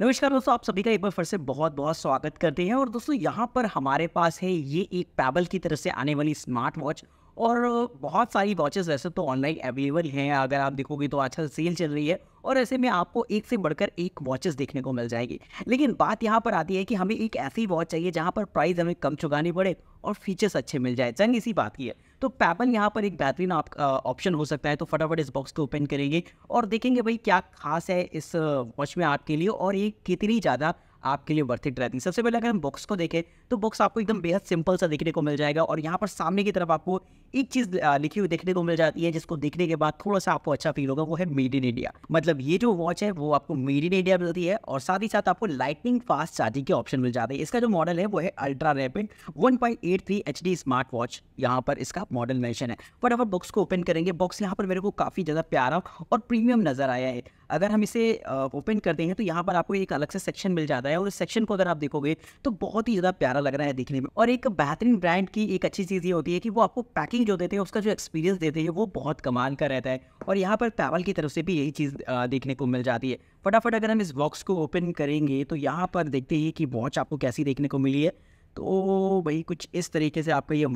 नमस्कार दोस्तों आप सभी का एक बार फिर से बहुत बहुत स्वागत करते हैं और दोस्तों यहाँ पर हमारे पास है ये एक पैबल की तरफ से आने वाली स्मार्ट वॉच और बहुत सारी वॉचेस वैसे तो ऑनलाइन अवेलेबल हैं अगर आप देखोगे तो आजकल सेल चल रही है और ऐसे में आपको एक से बढ़कर एक वॉचेस देखने को मिल जाएगी लेकिन बात यहाँ पर आती है कि हमें एक ऐसी वॉच चाहिए जहाँ पर प्राइस हमें कम चुकानी पड़े और फीचर्स अच्छे मिल जाए जंग इसी बात की है तो पैपल यहाँ पर एक बेहतरीन ऑप्शन हो सकता है तो फटाफट इस बॉक्स को ओपन करेंगे और देखेंगे भाई क्या खास है इस वॉच में आपके लिए और ये कितनी ज़्यादा आपके लिए वर्थ इट रहती है सबसे पहले अगर हम बॉक्स को देखें तो बॉक्स आपको एकदम बेहद सिंपल सा देखने को मिल जाएगा और यहाँ पर सामने की तरफ आपको एक चीज़ लिखी हुई देखने को मिल जाती है जिसको देखने के बाद थोड़ा सा आपको अच्छा फील होगा वो है मेड इन इंडिया मतलब ये जो वॉच है वो आपको मेड इन इंडिया मिलती है और साथ ही साथ आपको लाइटनिंग फास्ट चार्जिंग के ऑप्शन मिल जाते हैं इसका जो मॉडल है वो है ultra rapid one point smart watch यहाँ पर इसका मॉडल मैंशन है फटाफट बॉक्स को ओपन करेंगे बॉक्स यहाँ पर मेरे को काफ़ी ज़्यादा प्यारा और प्रीमियम नज़र आया है अगर हम इसे ओपन करते हैं तो यहाँ पर आपको एक अलग से सेक्शन मिल जाता है और उस सेक्शन को अगर आप देखोगे तो बहुत ही ज़्यादा प्यारा लग रहा है देखने में और एक बेहतरीन ब्रांड की एक अच्छी चीज़ ये होती है कि वो आपको पैकिंग जो देते हैं उसका जो एक्सपीरियंस देते हैं वो बहुत कमाल का रहता है और यहाँ पर पैवल की तरफ से भी यही चीज़ देखने को मिल जाती है फटाफट अगर हम इस बॉक्स को ओपन करेंगे तो यहाँ पर देखते हैं कि वॉच आपको कैसी देखने को मिली है तो भाई कुछ इस तरीके से आपका ये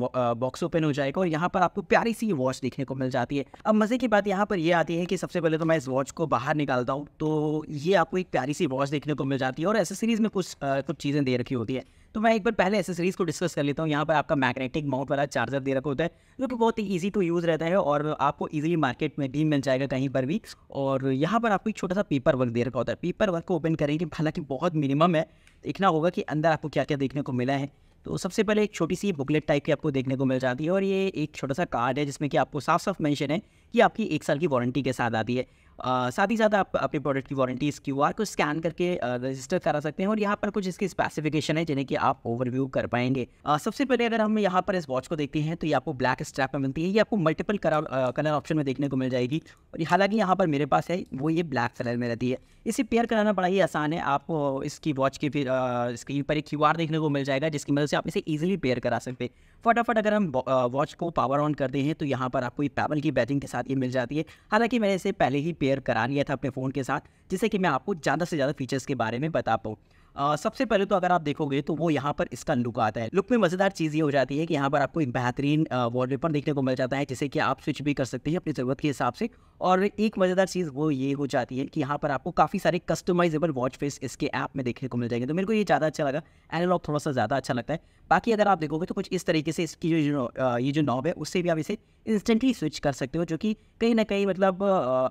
बॉक्स ओपन हो जाएगा और यहाँ पर आपको प्यारी सी वॉच देखने को मिल जाती है अब मज़े की बात यहाँ पर ये आती है कि सबसे पहले तो मैं इस वॉच को बाहर निकालता हूँ तो ये आपको एक प्यारी सी वॉच देखने को मिल जाती है और एसेसरीज़ में कुछ कुछ चीज़ें दे रखी होती है तो मैं एक बार पहले एसेसरीज को डिस्कस कर लेता हूँ यहाँ पर आपका मैग्नेटिक माउंट वाला चार्जर दे रखा होता है जो कि बहुत ही ईजी टू यूज़ रहता है और आपको ईजिली मार्केट में भी मिल जाएगा कहीं पर भी और यहाँ पर आपको एक छोटा सा पेपर वर्क दे रखा होता है पेपर वर्क को ओपन करेंगे हालांकि बहुत मिनिमम है देखना होगा कि अंदर आपको क्या क्या देखने को मिला है तो सबसे पहले एक छोटी सी बुकलेट टाइप की आपको देखने को मिल जाती है और ये एक छोटा सा कार्ड है जिसमें कि आपको साफ साफ मेंशन है कि आपकी एक साल की वारंटी के साथ आती है साथ ही साथ आप अपने प्रोडक्ट की वारंटी इस क्यू को स्कैन करके रजिस्टर करा सकते हैं और यहाँ पर कुछ इसकी स्पेसिफिकेशन है जिन्हें कि आप ओवरव्यू कर पाएंगे सबसे पहले अगर हम यहाँ पर इस वॉच को देखते हैं तो ये आपको ब्लैक स्ट्रैप में मिलती है ये आपको मल्टीपल कलर ऑप्शन में देखने को मिल जाएगी और हालांकि यहाँ पर मेरे पास है वो ये ब्लैक कलर में रहती है इसे पेयर कराना बड़ा ही आसान है आपको इसकी वॉच की फिर स्क्रीन पर एक क्यू देखने को मिल जाएगा जिसकी मदद से आप इसे ईजिली पेयर करा सकते हैं फटाफट अगर हम वॉच को पावर ऑन करते हैं तो यहाँ पर आपको ये पैबल की बैटिंग के साथ ये मिल जाती है हालांकि मैंने इसे पहले ही पेयर पेयर करा लिया था अपने फ़ोन के साथ जिससे कि मैं आपको ज़्यादा से ज़्यादा फीचर्स के बारे में बता पाऊँ आ, सबसे पहले तो अगर आप देखोगे तो वो यहाँ पर इसका लुक आता है लुक में मज़ेदार चीज़ ये हो जाती है कि यहाँ पर आपको एक बेहतरीन वॉलपेपर देखने को मिल जाता है जिसे कि आप स्विच भी कर सकते हैं अपनी ज़रूरत के हिसाब से और एक मज़ेदार चीज़ वो ये हो जाती है कि यहाँ पर आपको काफ़ी सारे कस्टमाइजेबल वॉच फेस इसके ऐप में देखने को मिल जाएंगे तो मेरे को ये ज़्यादा अच्छा लगा एनालॉग थोड़ा सा ज़्यादा अच्छा लगता है बाकी अगर आप देखोगे तो कुछ इस तरीके से इसकी जो ये जो नॉब है उससे भी आप इसे इंस्टेंटली स्विच कर सकते हो जो कि कहीं ना कहीं मतलब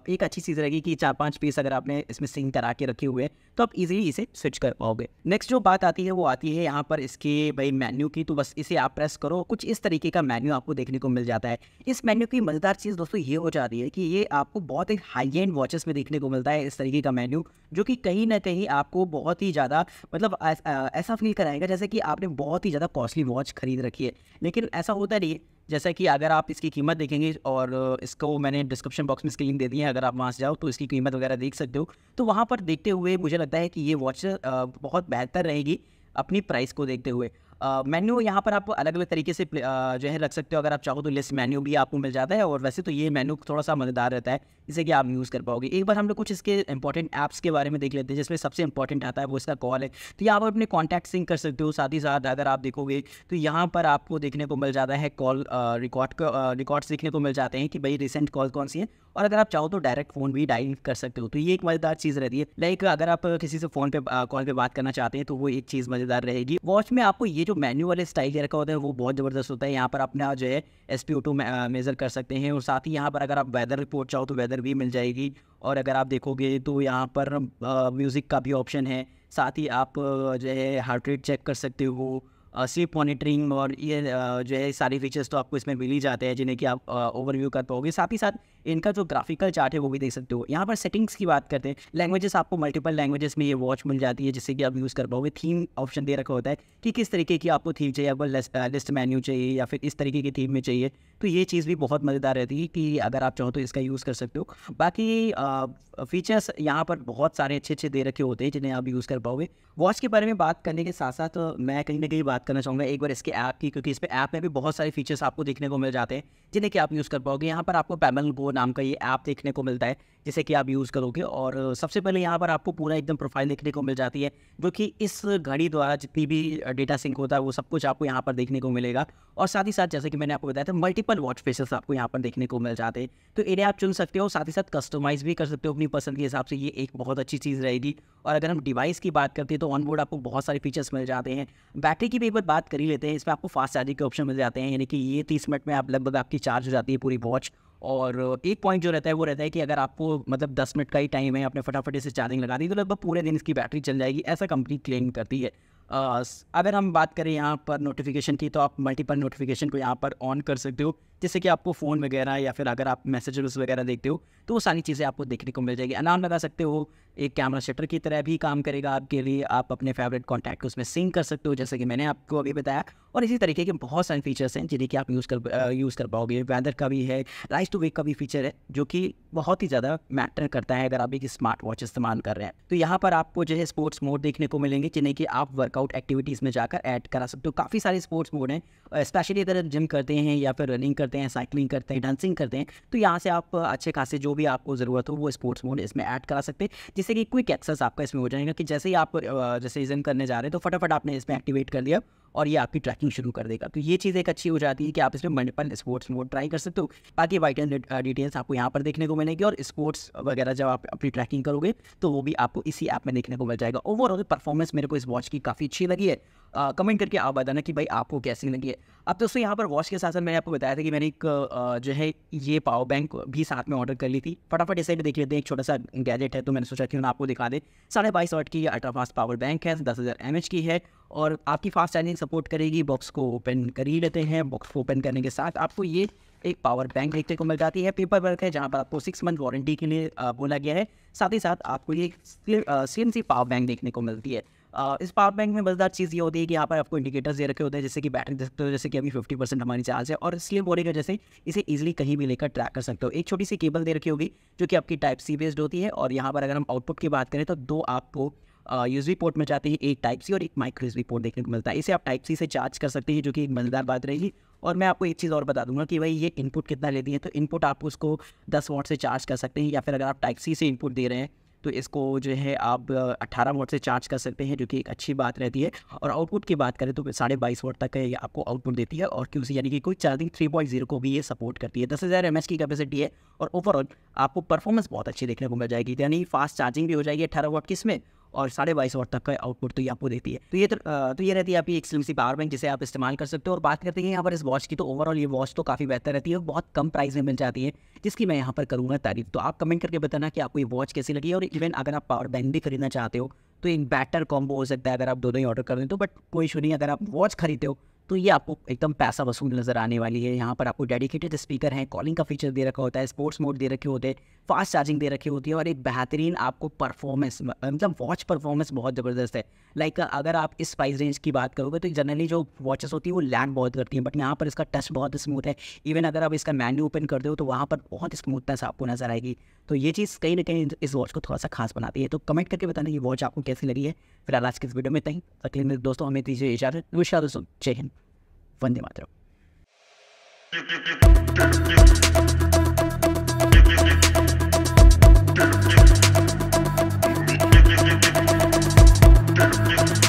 एक अच्छी चीज़ रहेगी कि चार पाँच पीस अगर आपने इसमें सिंग करा के रखे हुए हैं तो आप ईजिली इसे स्विच कर पाओ पाओगे नेक्स्ट जो बात आती है वो आती है यहाँ पर इसके भाई मेन्यू की तो बस इसे आप प्रेस करो कुछ इस तरीके का मेन्यू आपको देखने को मिल जाता है इस मेन्यू की मज़ेदार चीज़ दोस्तों ये हो जाती है कि ये आपको बहुत ही हाई एंड वॉचेस में देखने को मिलता है इस तरीके का मेन्यू जो कि कहीं ना कहीं आपको बहुत ही ज़्यादा मतलब ऐसा फील कराएगा जैसे कि आपने बहुत ही ज़्यादा कॉस्टली वॉच खरीद रखी है लेकिन ऐसा होता नहीं है जैसा कि अगर आप इसकी कीमत देखेंगे और इसको मैंने डिस्क्रिप्शन बॉक्स में इसकी लिंक दे दी है अगर आप वहाँ से जाओ तो इसकी कीमत वगैरह देख सकते हो तो वहाँ पर देखते हुए मुझे लगता है कि ये वॉच बहुत बेहतर रहेगी अपनी प्राइस को देखते हुए मेन्यू यहाँ पर आप अलग अलग तरीके से जो है रख सकते हो अगर आप चाहो तो लिस्ट मेन्यू भी आपको मिल जाता है और वैसे तो ये मेन्यू थोड़ा सा मज़ेदार रहता है जिसे कि आप यूज़ कर पाओगे एक बार हम लोग कुछ इसके इंपॉर्टेंट ऐप्स के बारे में देख लेते हैं जिसमें सबसे इंपॉर्टेंट आता है वो इसका कॉल है तो यहाँ पर अपने कॉन्टैक्ट सिंक कर सकते हो साथ ही साथ अगर आप देखोगे तो यहाँ पर आपको देखने को मिल जाता है कॉल रिकॉर्ड रिकॉर्ड्स देखने को मिल जाते हैं कि भाई रिसेंट कॉल कौन सी है और अगर आप चाहो तो डायरेक्ट फ़ोन भी डायल कर सकते हो तो ये एक मज़ेदार चीज़ रहती है लाइक अगर आप किसी से फ़ोन पे कॉल पे बात करना चाहते हैं तो वो एक चीज़ मज़ेदार रहेगी वॉच में आपको ये जो मैन्यू वाले स्टाइल रखा होता है वो बहुत ज़बरदस्त होता है यहाँ पर अपना जो है S P O two measure कर सकते हैं और साथ ही यहाँ पर अगर आप वेदर रिपोर्ट चाहो तो वेदर भी मिल जाएगी और अगर आप देखोगे तो यहाँ पर म्यूज़िक का भी ऑप्शन है साथ ही आप जो है हार्ट रेट चेक कर सकते हो स्लीप मॉनिटरिंग और ये जो है सारी फीचर्स तो आपको इसमें मिल ही जाते हैं जिन्हें कि आप ओवरव्यू कर पाओगे साथ ही साथ इनका जो ग्राफिकल चार्ट है वो भी देख सकते हो यहाँ पर सेटिंग्स की बात करते हैं लैंग्वेजेस आपको मल्टीपल लैंग्वेजेस में ये वॉच मिल जाती है जिससे कि आप यूज़ कर पाओगे थीम ऑप्शन दे रखा होता है कि किस तरीके की आपको थीम चाहिए आपको लिस्ट मेन्यू uh, चाहिए या फिर इस तरीके की थीम में चाहिए तो ये चीज़ भी बहुत मज़ेदार रहती है कि अगर आप चाहो तो इसका यूज़ कर सकते हो बाकी फीचर्स uh, यहाँ पर बहुत सारे अच्छे अच्छे दे रखे होते हैं जिन्हें आप यूज़ कर पाओगे वॉच के बारे में बात करने के साथ साथ uh, मैं कहीं ना कहीं बात करना चाहूँगा एक बार इसके ऐप की क्योंकि इस पर ऐप में भी बहुत सारे फीचर्स आपको देखने को मिल जाते हैं जिन्हें कि आप यूज़ कर पाओगे यहाँ पर आपको पैमल बोर्ड नाम का ये ऐप देखने को मिलता है जिसे कि आप यूज़ करोगे और सबसे पहले यहाँ पर आपको पूरा एकदम प्रोफाइल देखने को मिल जाती है जो कि इस घड़ी द्वारा जितनी भी डेटा सिंक होता है वो सब कुछ आपको यहाँ पर देखने को मिलेगा और साथ ही साथ जैसे कि मैंने आपको बताया था मल्टीपल वॉच फेसेस आपको यहाँ पर देखने को मिल जाते हैं तो इन्हें आप चुन सकते हो साथ ही साथ कस्टमाइज़ भी कर सकते हो अपनी पसंद के हिसाब से ये एक बहुत अच्छी चीज़ रहेगी और अगर हम डिवाइस की बात करते हैं तो ऑनबोर्ड आपको बहुत सारे फीचर्स मिल जाते हैं बैटरी की भी एक बार बात कर ही लेते हैं इसमें आपको फास्ट चार्जिंग के ऑप्शन मिल जाते हैं यानी कि ये तीस मिनट में आप लगभग आपकी चार्ज हो जाती है पूरी वॉच और एक पॉइंट जो रहता है वो रहता है कि अगर आपको मतलब दस मिनट का ही टाइम है आपने फटाफट इसे चार्जिंग लगा दी तो लगभग पूरे दिन इसकी बैटरी चल जाएगी ऐसा कंपनी क्लेम करती है अगर हम बात करें यहाँ पर नोटिफिकेशन की तो आप मल्टीपल नोटिफिकेशन को यहाँ पर ऑन कर सकते हो जैसे कि आपको फ़ोन वगैरह या फिर अगर आप मैसेजेस वगैरह देखते हो तो वो सारी चीज़ें आपको देखने को मिल जाएगी अलार्म लगा सकते हो एक कैमरा शटर की तरह भी काम करेगा आपके लिए आप अपने फेवरेट कॉन्टैक्ट उसमें सिंक कर सकते हो जैसे कि मैंने आपको अभी बताया और इसी तरीके के बहुत सारे फीचर्स हैं जिन्हें कि आप यूज़ कर यूज़ कर पाओगे वैदर का भी है राइस टू वेक का भी फीचर है जो कि बहुत ही ज़्यादा मैटर करता है अगर आप एक स्मार्ट वॉच इस्तेमाल कर रहे हैं तो यहाँ पर आपको जो है स्पोर्ट्स मोड देखने को मिलेंगे जिन्हें कि आप वर्कआउट एक्टिविटीज़ में जाकर ऐड करा सकते हो काफ़ी सारे स्पोर्ट्स मोड हैं स्पेशली अगर जिम करते हैं या फिर रनिंग करते करते हैं साइकिलिंग करते हैं डांसिंग करते हैं तो यहाँ से आप अच्छे खासे जो भी आपको ज़रूरत हो वो स्पोर्ट्स मोड इसमें ऐड करा सकते हैं जिससे कि क्विक एक्सेस आपका इसमें हो जाएगा कि जैसे ही आप जैसे रिजन करने जा रहे हैं तो फटाफट आपने इसमें एक्टिवेट कर लिया और ये आपकी ट्रैकिंग शुरू कर देगा तो ये चीज़ एक अच्छी हो जाती है कि आप इसमें मल्टीपल स्पोर्ट्स मोड ट्राई कर सकते हो बाकी वाइटल डिटेल्स आपको यहाँ पर देखने को मिलेगी और स्पोर्ट्स वगैरह जब आप अपनी ट्रैकिंग करोगे तो वो भी आपको इसी ऐप में देखने को मिल जाएगा ओवरऑल परफॉर्मेंस मेरे को इस वॉच की काफ़ी अच्छी लगी है कमेंट uh, करके आप बताना कि भाई आपको कैसी लगी है अब दोस्तों यहाँ पर वॉच के साथ साथ मैंने आपको बताया था कि मैंने एक uh, जो है ये पावर बैंक भी साथ में ऑर्डर कर ली थी फटाफट इसे भी देख लेते हैं एक छोटा सा गैजेट है तो मैंने सोचा कि मैं आपको दिखा दे साढ़े बाईस वॉट की अल्ट्रा फास्ट पावर बैंक है दस हज़ार एम की है और आपकी फास्ट चार्जिंग सपोर्ट करेगी बॉक्स को ओपन कर ही लेते हैं बॉक्स को ओपन करने के साथ आपको ये एक पावर बैंक देखने को मिल जाती है पेपर वर्क है जहाँ पर आपको सिक्स मंथ वारंटी के लिए बोला गया है साथ ही साथ आपको ये स्लिम सी पावर बैंक देखने को मिलती है इस पावर बैंक में मजेदार चीज़ ये होती है कि यहाँ पर आपको इंडिकेटर्स दे रखे होते हैं जैसे कि बैटरी दे सकते हो जैसे कि अभी फिफ्टी परसेंट हमारी चार्ज है और स्लिम बोरी का जैसे इसे इजीली कहीं भी लेकर ट्रैक कर सकते हो एक छोटी सी केबल दे रखी होगी जो कि आपकी टाइप सी बेस्ड होती है और यहाँ पर अगर हम आउटपुट की बात करें तो दो आपको यूएसबी पोर्ट में जाते हैं एक टाइप सी और एक माइक्रो यूएसबी पोर्ट देखने को मिलता है इसे आप टाइप सी से चार्ज कर सकते हैं जो कि एक मज़ेदार बात रहेगी और मैं आपको एक चीज़ और बता दूंगा कि भाई ये इनपुट कितना लेती है तो इनपुट आप उसको दस वोट से चार्ज कर सकते हैं या फिर अगर आप टाइप सी से इनपुट दे रहे हैं तो इसको जो है आप 18 वोट से चार्ज कर सकते हैं जो कि एक अच्छी बात रहती है और आउटपुट की बात करें तो साढ़े बाईस वोट तक ये आपको आउटपुट देती है और क्यू यानी कि कोई चार्जिंग थ्री पॉइंट जीरो को भी ये सपोर्ट करती है दस हज़ार एम की कैपेसिटी है और ओवरऑल आपको परफॉर्मेंस बहुत अच्छी देखने को मिल जाएगी यानी फास्ट चार्जिंग भी हो जाएगी अठारह वोट किस में और साढ़े बाईस वाट तक का आउटपुट तो ये आपको देती है तो ये तो, तो ये रहती है आपकी एक स्लिम सी पावर बैंक जिसे आप इस्तेमाल कर सकते हो और बात करते हैं यहाँ पर इस वॉच की तो ओवरऑल ये वॉच तो काफ़ी बेहतर रहती है और बहुत कम प्राइस में मिल जाती है जिसकी मैं यहाँ पर करूँगा तारीफ तो आप कमेंट करके बताना कि आपको ये वॉच कैसी लगी और इवन अगर आप पावर बैंक भी खरीदना चाहते हो तो एक बेटर कॉम्बो हो सकता है अगर आप दोनों ही ऑर्डर कर दें तो बट कोई इशू नहीं अगर आप वॉच खरीदते हो तो ये आपको एकदम पैसा वसूल नज़र आने वाली है यहाँ पर आपको डेडिकेटेड स्पीकर हैं कॉलिंग का फीचर दे रखा होता है स्पोर्ट्स मोड दे रखे होते हैं फास्ट चार्जिंग दे रखी होती है और एक बेहतरीन आपको परफॉर्मेंस मतलब वॉच परफॉर्मेंस बहुत ज़बरदस्त है लाइक अगर आप इस प्राइस रेंज की बात करोगे तो जनरली जो वॉचेस होती है वो लैंड बहुत करती हैं बट यहाँ पर इसका टच बहुत स्मूथ है इवन अगर आप इसका मैन्यू ओपन कर दो तो वहाँ पर बहुत स्मूथनेस आपको नज़र आएगी तो ये चीज़ कहीं ना कहीं इस वॉच को थोड़ा सा खास बनाती है तो कमेंट करके बताना ये वॉच आपको कैसी लगी है फिलहाल आज किस इस वीडियो में तहीं दोस्तों हमें दीजिए इजाजत नमस्कार दोस्तों जय हिंद वंदे मातर